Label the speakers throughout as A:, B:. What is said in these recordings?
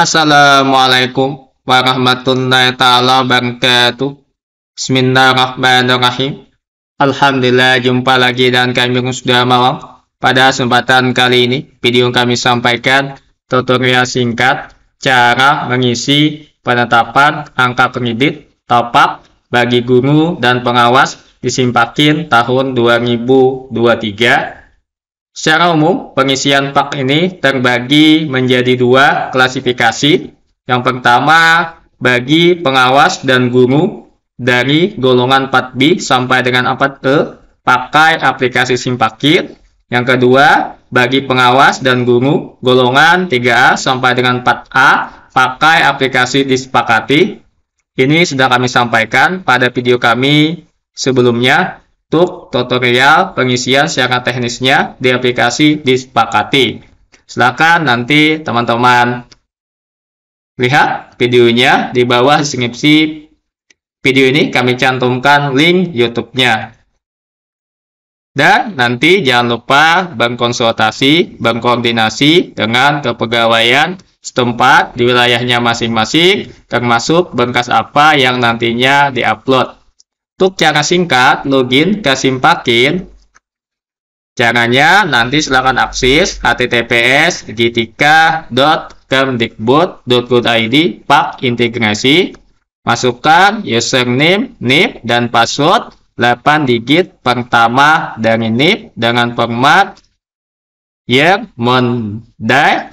A: Assalamualaikum warahmatullahi taala wabarakatuh. Bismillahirrahmanirrahim. Alhamdulillah jumpa lagi dan kami sudah malam. Pada kesempatan kali ini, video kami sampaikan tutorial singkat cara mengisi penetapan angka pendidik top up bagi guru dan pengawas di tahun 2023 Secara umum, pengisian pak ini terbagi menjadi dua klasifikasi. Yang pertama, bagi pengawas dan guru dari golongan 4B sampai dengan 4E pakai aplikasi Simpakir. Yang kedua, bagi pengawas dan guru golongan 3A sampai dengan 4A pakai aplikasi Disepakati. Ini sudah kami sampaikan pada video kami sebelumnya. Untuk tutorial pengisian secara teknisnya di aplikasi disepakati. Silakan nanti teman-teman lihat videonya di bawah deskripsi video ini kami cantumkan link YouTube-nya. Dan nanti jangan lupa berkonsultasi, berkoordinasi dengan kepegawaian setempat di wilayahnya masing-masing, termasuk berkas apa yang nantinya diupload. Untuk cara singkat, login ke Simpakin. Caranya nanti silakan akses https gtk.kemdikbud.id pak integrasi. Masukkan username, NIP, dan password 8 digit pertama dari NIP dengan
B: format yang mendai.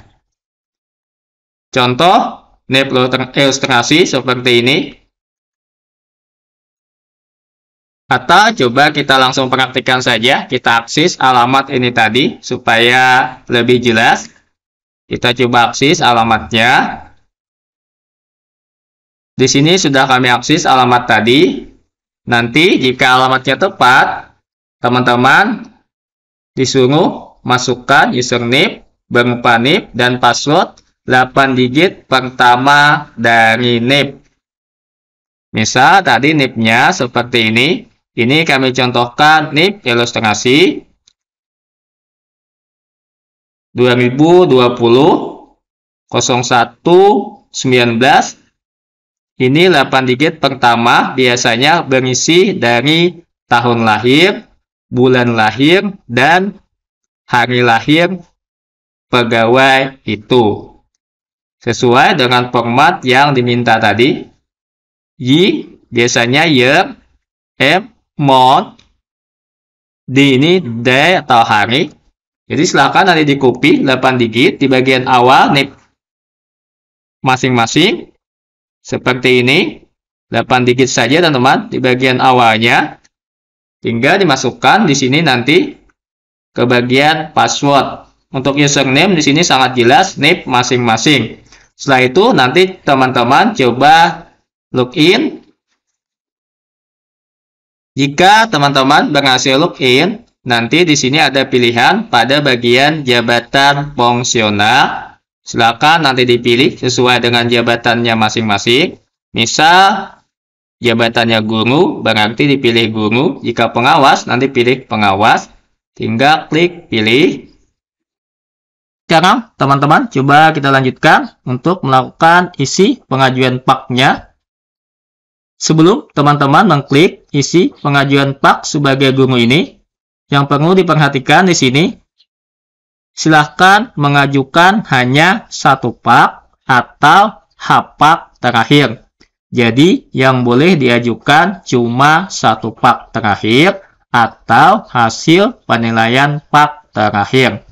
B: Contoh NIP ilustrasi seperti ini.
A: Atau coba kita langsung praktikkan saja, kita aksis alamat ini tadi supaya lebih jelas. Kita coba aksis alamatnya. Di sini sudah kami aksis alamat tadi. Nanti jika alamatnya tepat, teman-teman disuruh masukkan username, berupa NIP, dan password 8 digit pertama dari NIP. Misal tadi NIP-nya seperti ini. Ini kami contohkan nih ilustrasi 2020 01 19 ini 8 digit pertama biasanya berisi dari tahun lahir, bulan lahir, dan hari lahir pegawai itu. Sesuai dengan format yang diminta tadi. Y biasanya year, M month D ini day atau hari jadi silakan nanti di copy 8 digit di bagian awal nip masing-masing seperti ini 8 digit saja teman-teman di bagian awalnya tinggal dimasukkan di sini nanti ke bagian password untuk username di sini sangat jelas NIP masing-masing setelah itu nanti teman-teman coba login jika teman-teman berhasil login, nanti di sini ada pilihan pada bagian jabatan fungsional. Silakan nanti dipilih sesuai dengan jabatannya masing-masing. Misal jabatannya guru, berarti dipilih guru. Jika pengawas, nanti pilih pengawas. Tinggal klik pilih. Sekarang, teman-teman, coba kita lanjutkan untuk melakukan isi pengajuan paknya. Sebelum teman-teman mengklik isi pengajuan Pak sebagai guru ini. Yang perlu diperhatikan di sini, silahkan mengajukan hanya satu Pak atau hapak terakhir. Jadi, yang boleh diajukan cuma satu Pak terakhir atau hasil penilaian Pak terakhir.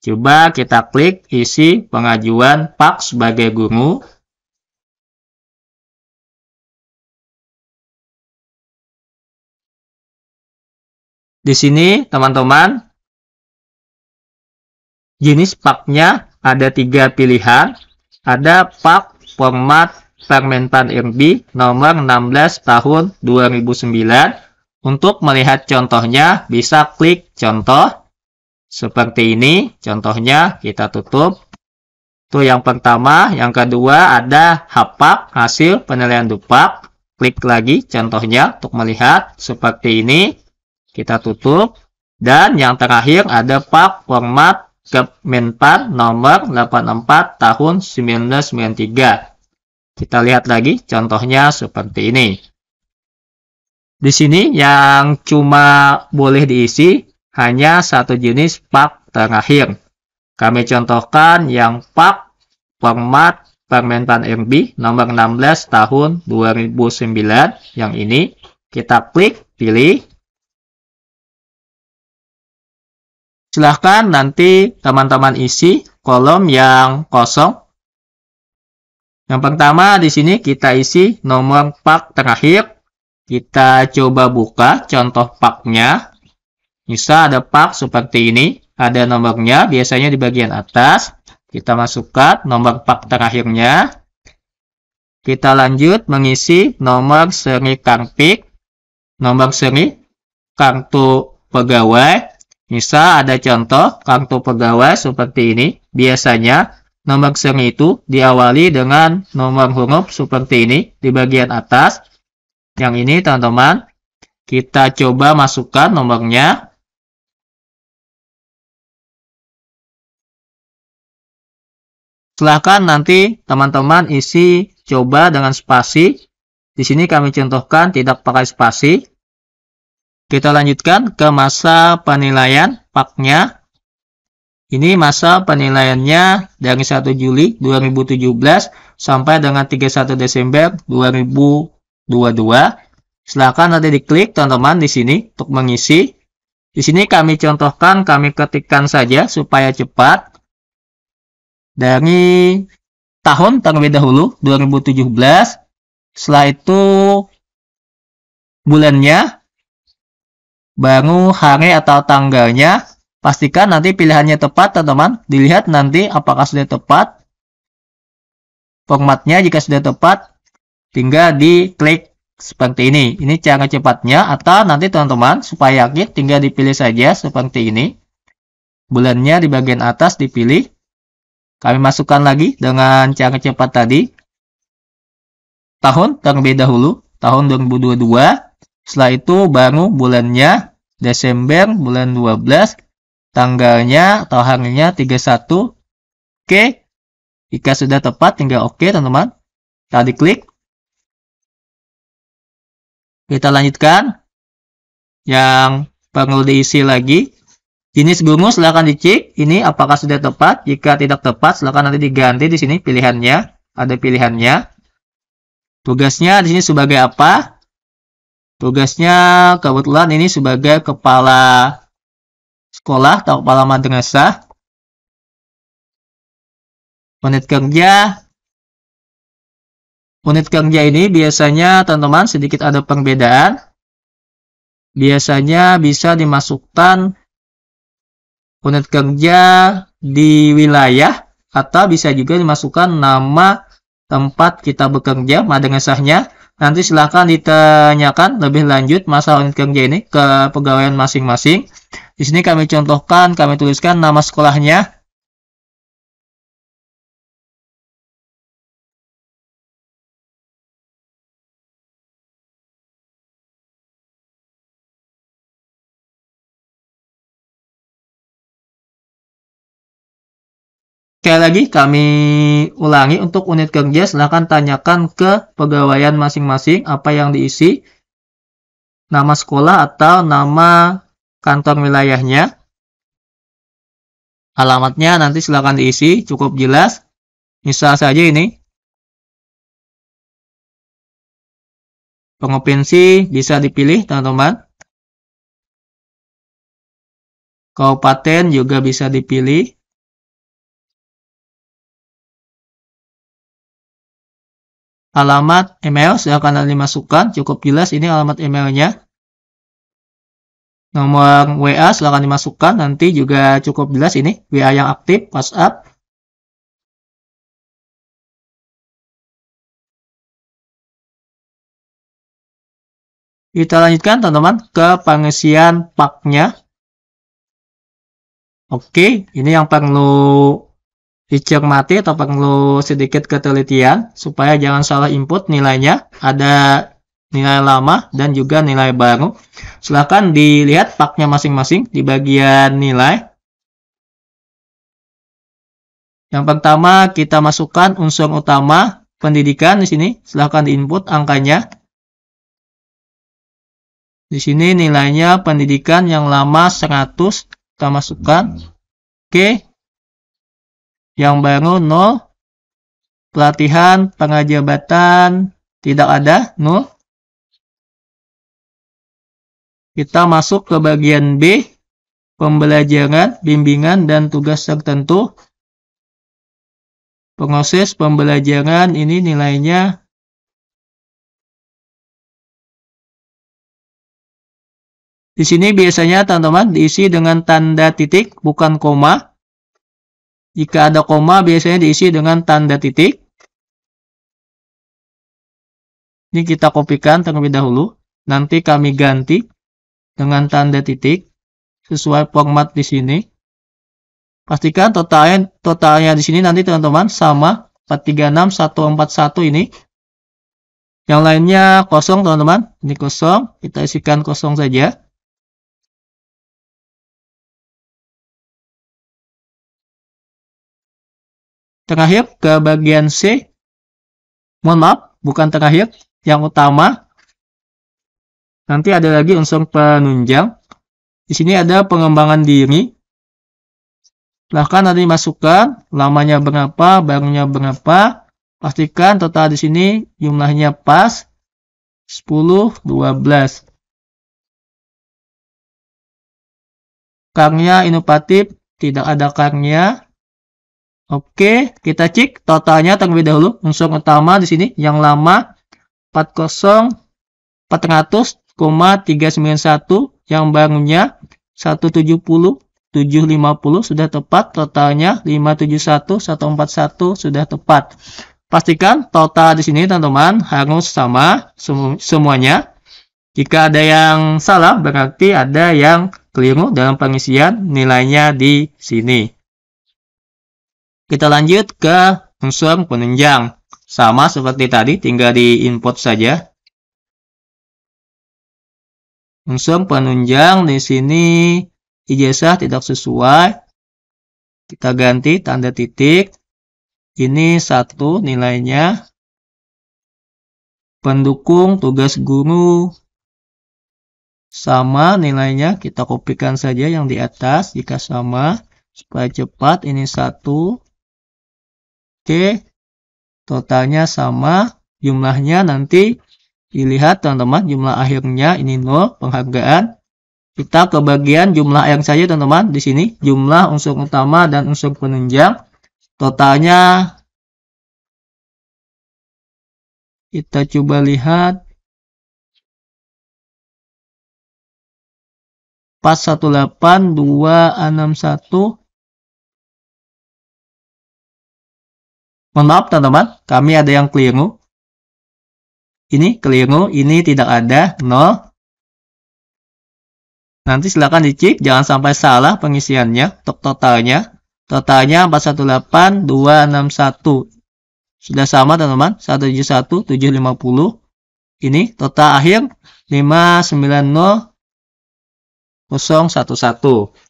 A: Coba kita klik isi pengajuan Pak
B: sebagai guru. Di sini teman-teman jenis paknya ada tiga pilihan.
A: Ada pak format Permentan IRB nomor 16 tahun 2009. Untuk melihat contohnya bisa klik contoh seperti ini. Contohnya kita tutup. Itu yang pertama, yang kedua ada HAPAK hasil penilaian dupak. Klik lagi contohnya untuk melihat seperti ini. Kita tutup. Dan yang terakhir ada Pak Format Kemenpan nomor 84 tahun 1993. Kita lihat lagi contohnya seperti ini. Di sini yang cuma boleh diisi hanya satu jenis pak terakhir. Kami contohkan yang pak format Permenpan RB nomor 16 tahun 2009 yang ini. Kita klik pilih silahkan nanti teman-teman isi kolom yang kosong. Yang pertama di sini kita isi nomor pak terakhir. Kita coba buka contoh paknya. Bisa ada pak seperti ini. Ada nomornya biasanya di bagian atas. Kita masukkan nomor pak terakhirnya. Kita lanjut mengisi nomor seri kartik, nomor seri kartu pegawai, Misal ada contoh kartu pegawai seperti ini. Biasanya nomor seri itu diawali dengan nomor huruf seperti ini di bagian atas. Yang ini
B: teman-teman, kita coba masukkan nomornya. Silahkan nanti teman-teman isi coba dengan spasi. Di sini kami contohkan tidak
A: pakai spasi. Kita lanjutkan ke masa penilaian paknya. Ini masa penilaiannya dari 1 Juli 2017 sampai dengan 31 Desember 2022. Silahkan nanti diklik teman-teman di sini untuk mengisi. Di sini kami contohkan, kami ketikkan saja supaya cepat. Dari tahun terlebih dahulu, 2017. Setelah itu bulannya, Bangun hari atau tanggalnya. Pastikan nanti pilihannya tepat, teman-teman. Dilihat nanti apakah sudah tepat. Formatnya jika sudah tepat, tinggal di klik seperti ini. Ini cara cepatnya. Atau nanti teman-teman, supaya yakin, tinggal dipilih saja seperti ini. Bulannya di bagian atas dipilih. Kami masukkan lagi dengan cara cepat tadi. Tahun terlebih dahulu, tahun 2022 setelah itu baru bulannya Desember bulan 12
B: tanggalnya atau harinya 31. Oke. Jika sudah tepat tinggal oke teman-teman. Tadi klik. Kita lanjutkan. Yang perlu diisi lagi. Jenis
A: guru silahkan dicek. Ini apakah sudah tepat? Jika tidak tepat, silahkan nanti diganti di sini pilihannya. Ada pilihannya. Tugasnya di sini sebagai apa?
B: Tugasnya kebetulan ini sebagai kepala sekolah atau kepala madrasah. Unit kerja Unit kerja ini biasanya teman-teman sedikit ada
A: perbedaan. Biasanya bisa dimasukkan unit kerja di wilayah atau bisa juga dimasukkan nama tempat kita bekerja madrasahnya Nanti silahkan ditanyakan lebih lanjut masalah unit kerja ini ke pegawai masing-masing. Di sini kami contohkan,
B: kami tuliskan nama sekolahnya, Sekali lagi kami ulangi
A: untuk unit kerja silahkan tanyakan ke pegawaian masing-masing apa yang diisi nama sekolah atau nama kantor wilayahnya.
B: Alamatnya nanti silahkan diisi cukup jelas. Misal saja ini. Pengopensi bisa dipilih teman-teman. Kabupaten juga bisa dipilih. alamat email silahkan Anda dimasukkan cukup jelas ini
A: alamat emailnya nomor WA silahkan dimasukkan nanti
B: juga cukup jelas ini WA yang aktif WhatsApp kita lanjutkan teman-teman ke pengisian paknya
A: oke ini yang perlu dicermati atau perlu sedikit ketelitian supaya jangan salah input nilainya. Ada nilai lama dan juga nilai baru. Silahkan dilihat paknya masing-masing di bagian nilai.
B: Yang pertama kita masukkan unsur utama pendidikan di sini. Silahkan diinput angkanya.
A: Di sini nilainya pendidikan yang lama 100 kita
B: masukkan. Oke, yang baru nol. Pelatihan, jabatan tidak ada nol. Kita masuk ke bagian B, pembelajaran, bimbingan, dan tugas tertentu. Proses pembelajaran ini nilainya Di sini biasanya teman-teman diisi dengan tanda
A: titik, bukan koma. Jika ada koma, biasanya diisi dengan tanda titik. Ini kita kopikan terlebih dahulu. Nanti kami ganti dengan tanda titik sesuai format di sini. Pastikan totalnya, totalnya di sini nanti teman-teman sama
B: 436141 ini. Yang lainnya kosong teman-teman. Ini kosong, kita isikan kosong saja. terakhir ke bagian C. Mohon maaf, bukan terakhir, yang utama.
A: Nanti ada lagi unsur penunjang. Di sini ada pengembangan diri. Silahkan nanti masukkan lamanya berapa, barunya berapa.
B: Pastikan total di sini jumlahnya pas 10, 12. karnya inovatif, tidak ada karnya Oke, kita cek totalnya
A: terlebih dahulu. Unsur utama di sini yang lama 40 yang barunya 170,750 sudah tepat totalnya 571,141 sudah tepat. Pastikan total di sini teman-teman harus sama semuanya. Jika ada yang salah berarti ada yang keliru dalam pengisian nilainya di sini. Kita lanjut ke unsur penunjang. Sama seperti tadi, tinggal di input saja. Unsur penunjang di sini ijazah tidak sesuai. Kita ganti tanda titik. Ini satu nilainya. Pendukung tugas guru sama nilainya kita kopikan saja yang di atas jika sama supaya cepat ini satu Oke, totalnya sama jumlahnya nanti dilihat teman-teman jumlah akhirnya ini nol penghargaan. Kita ke bagian jumlah yang saja teman-teman di sini
B: jumlah unsur utama dan unsur penunjang. Totalnya kita coba lihat 418261 Mohon maaf teman-teman, kami ada yang keliru. Ini keliru, ini tidak ada,
A: 0. Nanti silakan dicek, jangan sampai salah pengisiannya untuk totalnya. Totalnya 418261. Sudah sama teman-teman, 171750. Ini total akhir 590 011.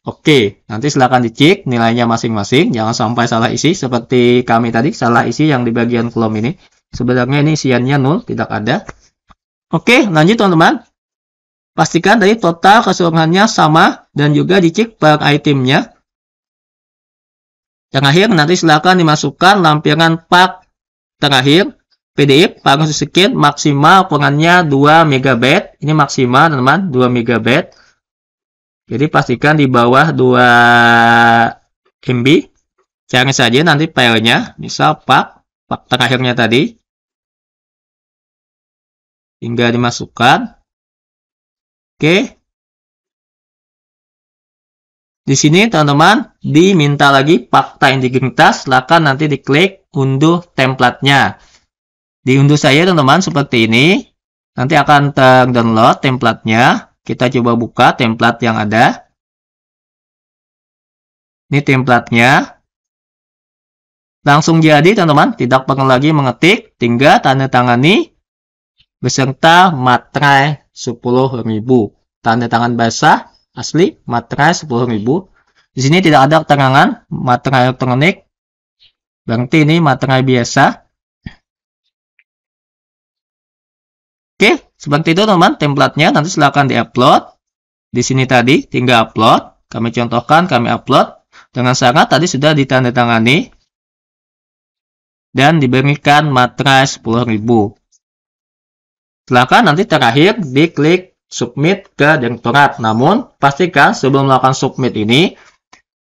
A: Oke, nanti silahkan dicek nilainya masing-masing. Jangan sampai salah isi seperti kami tadi salah isi yang di bagian kolom ini. Sebenarnya ini isiannya 0, tidak ada. Oke, lanjut teman-teman. Pastikan dari total keseluruhannya sama dan juga dicek per itemnya. yang akhir, nanti silakan dimasukkan lampiran pak terakhir PDF harus sedikit maksimal pengannya 2 MB. Ini maksimal teman-teman 2 MB. Jadi pastikan di bawah 2 MB. Cari saja nanti filenya, misal pak, pak
B: terakhirnya tadi. Tinggal dimasukkan. Oke. Di sini
A: teman-teman diminta lagi fakta integritas, Silahkan nanti diklik unduh templatenya. Diunduh saya teman-teman seperti ini. Nanti akan terdownload
B: templatenya. Kita coba buka template yang ada. Ini templatenya. Langsung jadi teman-teman, tidak perlu
A: lagi mengetik, tinggal tanda tangani beserta materai 10.000. Tanda tangan basah asli materai 10.000. Di sini tidak ada keterangan materai elektronik. Berarti ini materai biasa. Oke, seperti itu teman-teman templatenya nanti silahkan diupload. Di sini tadi tinggal upload. Kami contohkan kami upload. Dengan sangat tadi sudah ditandatangani. Dan diberikan materai 10.000. Silahkan nanti terakhir diklik submit ke direktorat. Namun pastikan sebelum melakukan submit ini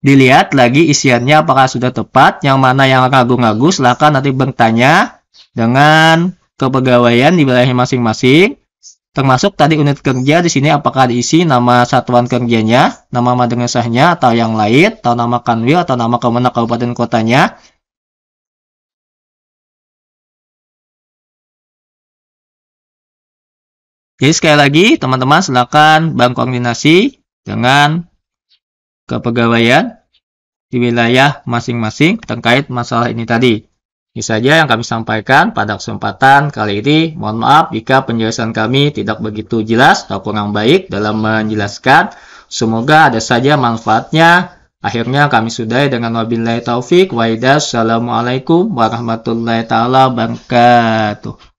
A: dilihat lagi isiannya apakah sudah tepat. Yang mana yang ragu-ragu silahkan nanti bertanya dengan kepegawaian di wilayah masing-masing Termasuk tadi unit kerja di sini apakah diisi nama satuan kerjanya, nama madrasahnya atau yang lain,
B: atau nama kanwil atau nama kemenak kabupaten kotanya. Jadi sekali lagi teman-teman silakan bank koordinasi dengan kepegawaian
A: di wilayah masing-masing terkait masalah ini tadi. Ini saja yang kami sampaikan pada kesempatan kali ini. Mohon maaf jika penjelasan kami tidak begitu jelas atau kurang baik dalam menjelaskan. Semoga ada saja manfaatnya. Akhirnya kami sudahi dengan wabillahi taufik waidah. Assalamualaikum warahmatullahi taala wabarakatuh.